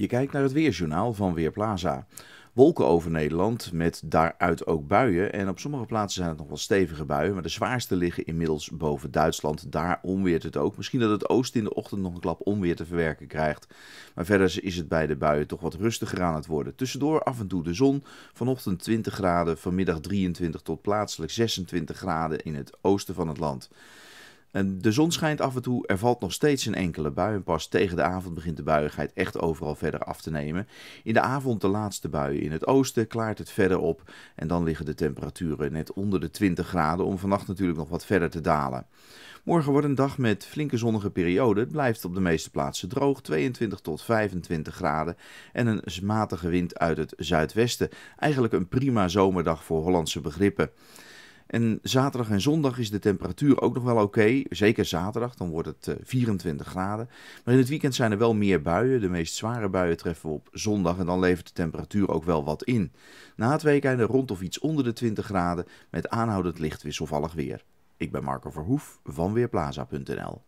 Je kijkt naar het weerjournaal van Weerplaza. Wolken over Nederland met daaruit ook buien. En op sommige plaatsen zijn het nog wel stevige buien. Maar de zwaarste liggen inmiddels boven Duitsland. Daar onweert het ook. Misschien dat het oosten in de ochtend nog een klap onweer te verwerken krijgt. Maar verder is het bij de buien toch wat rustiger aan het worden. Tussendoor af en toe de zon. Vanochtend 20 graden, vanmiddag 23 tot plaatselijk 26 graden in het oosten van het land. De zon schijnt af en toe, er valt nog steeds een enkele bui en pas tegen de avond begint de buiigheid echt overal verder af te nemen. In de avond de laatste buien in het oosten klaart het verder op en dan liggen de temperaturen net onder de 20 graden om vannacht natuurlijk nog wat verder te dalen. Morgen wordt een dag met flinke zonnige periode. Het blijft op de meeste plaatsen droog, 22 tot 25 graden en een matige wind uit het zuidwesten. Eigenlijk een prima zomerdag voor Hollandse begrippen. En zaterdag en zondag is de temperatuur ook nog wel oké. Zeker zaterdag, dan wordt het 24 eh, graden. Maar in het weekend zijn er wel meer buien. De meest zware buien treffen we op zondag en dan levert de temperatuur ook wel wat in. Na het weekende rond of iets onder de 20 graden met aanhoudend licht wisselvallig weer. Ik ben Marco Verhoef van Weerplaza.nl